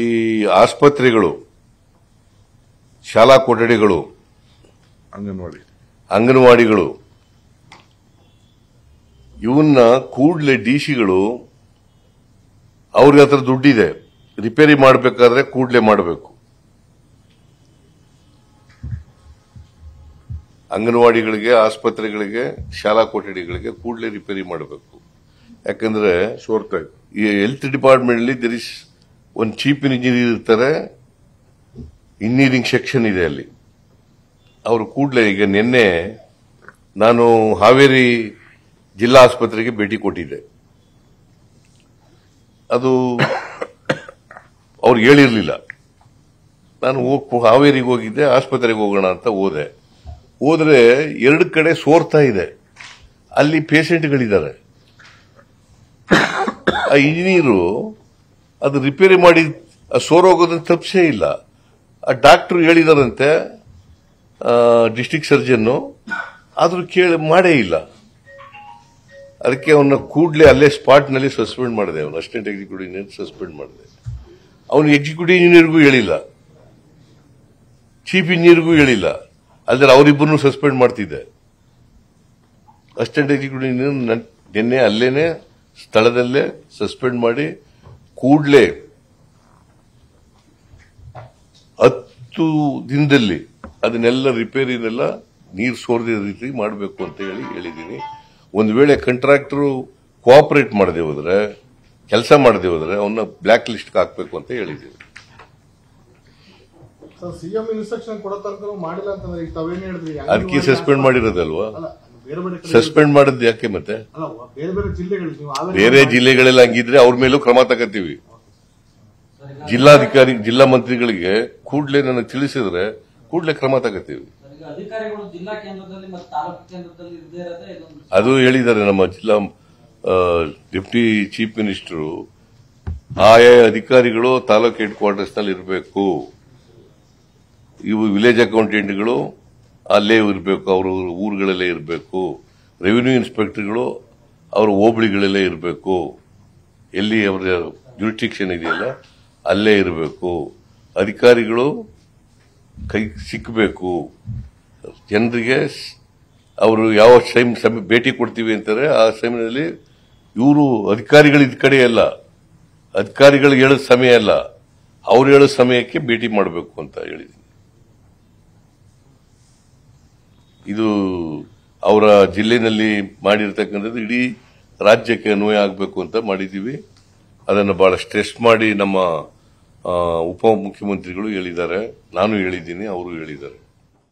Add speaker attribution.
Speaker 1: ಈ ಆಸ್ಪತ್ರೆಗಳು ಶಾಲಾ ಕೊಠಡಿಗಳು ಅಂಗನವಾಡಿ ಅಂಗನವಾಡಿಗಳು ಇವನ್ನ ಕೂಡಲೇ ಡಿ ಸಿಗಳು ಅವ್ರಿಗೆ ಹತ್ರ ದುಡ್ಡಿದೆ ರಿಪೇರಿ ಮಾಡಬೇಕಾದ್ರೆ ಕೂಡಲೇ ಮಾಡಬೇಕು ಅಂಗನವಾಡಿಗಳಿಗೆ ಆಸ್ಪತ್ರೆಗಳಿಗೆ ಶಾಲಾ ಕೊಠಡಿಗಳಿಗೆ ಕೂಡಲೇ ರಿಪೇರಿ ಮಾಡಬೇಕು ಯಾಕಂದ್ರೆ ಸೋರ್ತಾ ಈ ಹೆಲ್ತ್ ಅಲ್ಲಿ ದರ್ ಇಸ್ ಒಂದು ಚೀಫ್ ಇಂಜಿನಿಯರ್ ಇರ್ತಾರೆ ಇಂಜಿನಿಯರಿಂಗ್ ಸೆಕ್ಷನ್ ಇದೆ ಅಲ್ಲಿ ಅವರು ಕೂಡಲೇ ಈಗ ನಿನ್ನೆ ನಾನು ಹಾವೇರಿ ಜಿಲ್ಲಾ ಆಸ್ಪತ್ರೆಗೆ ಭೇಟಿ ಕೊಟ್ಟಿದ್ದೆ ಅದು ಅವ್ರು ಹೇಳಿರಲಿಲ್ಲ ನಾನು ಹೋಗ್ ಹಾವೇರಿಗೆ ಹೋಗಿದ್ದೆ ಆಸ್ಪತ್ರೆಗೆ ಹೋಗೋಣ ಅಂತ ಹೋದೆ ಹೋದ್ರೆ ಎರಡು ಕಡೆ ಸೋರ್ತಾ ಇದೆ ಅಲ್ಲಿ ಪೇಷಂಟ್ಗಳಿದ್ದಾರೆ ಆ ಇಂಜಿನಿಯರು ಅದು ರಿಪೇರಿ ಮಾಡಿ ಸೋರೋಗೋದ್ರಿಂದ ತಪ್ಪಿಸೇ ಇಲ್ಲ ಆ ಡಾಕ್ಟ್ರು ಹೇಳಿದಾರಂತೆ ಡಿಸ್ಟಿಕ್ ಸರ್ಜನ್ನು ಆದರೂ ಕೇಳಿ ಮಾಡೇ ಇಲ್ಲ ಅದಕ್ಕೆ ಅವನ ಕೂಡಲೇ ಅಲ್ಲೇ ಸ್ಪಾಟ್ನಲ್ಲಿ ಸಸ್ಪೆಂಡ್ ಮಾಡಿದೆ ಅವನು ಅಸಿಸ್ಟೆಂಟ್ ಎಕ್ಸಿಕ್ಯೂಟಿವ್ ಇಂಜಿನಿಯರ್ ಸಸ್ಪೆಂಡ್ ಮಾಡಿದೆ ಅವನು ಎಕ್ಸಿಕ್ಯೂಟಿವ್ ಇಂಜಿನಿಯರ್ಗೂ ಹೇಳಿಲ್ಲ ಚೀಫ್ ಇಂಜಿನಿಯರ್ಗೂ ಹೇಳಿಲ್ಲ ಅಲ್ಲದೆ ಅವರಿಬ್ಬರನ್ನು ಸಸ್ಪೆಂಡ್ ಮಾಡ್ತಿದ್ದೆ ಅಸಿಸ್ಟೆಂಟ್ ಎಕ್ಸಿಕ್ಯೂಟಿವ್ ಇಂಜಿನಿಯರ್ ನಿನ್ನೆ ಅಲ್ಲೇನೆ ಸ್ಥಳದಲ್ಲೇ ಸಸ್ಪೆಂಡ್ ಮಾಡಿ ಕೂಡಲೇ ಹತ್ತು ದಿನದಲ್ಲಿ ಅದನ್ನೆಲ್ಲ ರಿಪೇರಿನೆಲ್ಲ ನೀರು ಸೋರಿದ ರೀತಿ ಮಾಡಬೇಕು ಅಂತ ಹೇಳಿ ಹೇಳಿದ್ದೀನಿ ಒಂದು ವೇಳೆ ಕಂಟ್ರಾಕ್ಟರು ಕೋಆಪರೇಟ್ ಮಾಡದೆ ಹೋದ್ರೆ ಕೆಲಸ ಮಾಡದೆ ಹೋದ್ರೆ ಅವನ್ನ ಬ್ಲಾಕ್ ಲಿಸ್ಟ್ಗೆ ಹಾಕಬೇಕು ಅಂತ ಹೇಳಿದ್ದೀವಿ ಅದಕ್ಕೆ ಸಸ್ಪೆಂಡ್ ಮಾಡಿರೋದಲ್ವಾ ಸಸ್ಪೆಂಡ್ ಮಾಡಿದ್ ಯಾಕೆ ಮತ್ತೆ ಬೇರೆ ಜಿಲ್ಲೆಗಳಲ್ಲಿ ಹಂಗಿದ್ರೆ ಅವ್ರ ಮೇಲೂ ಕ್ರಮ ತಗೋತೀವಿ ಜಿಲ್ಲಾಧಿಕಾರಿ ಜಿಲ್ಲಾ ಮಂತ್ರಿಗಳಿಗೆ ಕೂಡಲೇ ನನಗೆ ತಿಳಿಸಿದ್ರೆ ಕೂಡಲೇ ಕ್ರಮ ತಗೋತೀವಿ ಅದು ಹೇಳಿದ್ದಾರೆ ನಮ್ಮ ಜಿಲ್ಲಾ ಡೆಪ್ಟಿ ಚೀಫ್ ಮಿನಿಸ್ಟರು ಆಯಾ ಅಧಿಕಾರಿಗಳು ತಾಲೂಕು ಹೆಡ್ ಕ್ವಾರ್ಟರ್ಸ್ ನಲ್ಲಿ ಇರಬೇಕು ಇವು ವಿಲೇಜ್ ಅಕೌಂಟೆಂಟ್ಗಳು ಅಲ್ಲೇ ಇರಬೇಕು ಅವರು ಊರುಗಳಲ್ಲೇ ಇರಬೇಕು ರೆವಿನ್ಯೂ ಇನ್ಸ್ಪೆಕ್ಟರ್ಗಳು ಅವರ ಹೋಬಳಿಗಳಲ್ಲೇ ಇರಬೇಕು ಎಲ್ಲಿ ಅವರ ಜ್ಯುರಿಟಿಕ್ಷನ್ ಇದೆಯಲ್ಲ ಅಲ್ಲೇ ಇರಬೇಕು ಅಧಿಕಾರಿಗಳು ಕೈ ಸಿಕ್ಕಬೇಕು ಜನರಿಗೆ ಅವರು ಯಾವ ಸೈಮ್ ಸಮ ಭೇಟಿ ಕೊಡ್ತೀವಿ ಅಂತಾರೆ ಆ ಸಮಯದಲ್ಲಿ ಇವರು ಅಧಿಕಾರಿಗಳು ಇದ್ದ ಕಡೆ ಅಲ್ಲ ಅಧಿಕಾರಿಗಳಿಗೆ ಹೇಳೋ ಸಮಯ ಅಲ್ಲ ಅವ್ರು ಹೇಳೋ ಸಮಯಕ್ಕೆ ಭೇಟಿ ಮಾಡಬೇಕು ಅಂತ ಹೇಳಿದ್ದೀನಿ ಇದು ಅವರ ಜಿಲ್ಲೆಯಲ್ಲಿ ಮಾಡಿರ್ತಕ್ಕಂಥದ್ದು ಇಡೀ ರಾಜ್ಯಕ್ಕೆ ಅನ್ವಯ ಆಗಬೇಕು ಅಂತ ಮಾಡಿದ್ದೀವಿ ಅದನ್ನು ಬಹಳ ಸ್ಟ್ರೆಸ್ ಮಾಡಿ ನಮ್ಮ ಉಪಮುಖ್ಯಮಂತ್ರಿಗಳು ಹೇಳಿದ್ದಾರೆ ನಾನು ಹೇಳಿದ್ದೀನಿ ಅವರು ಹೇಳಿದ್ದಾರೆ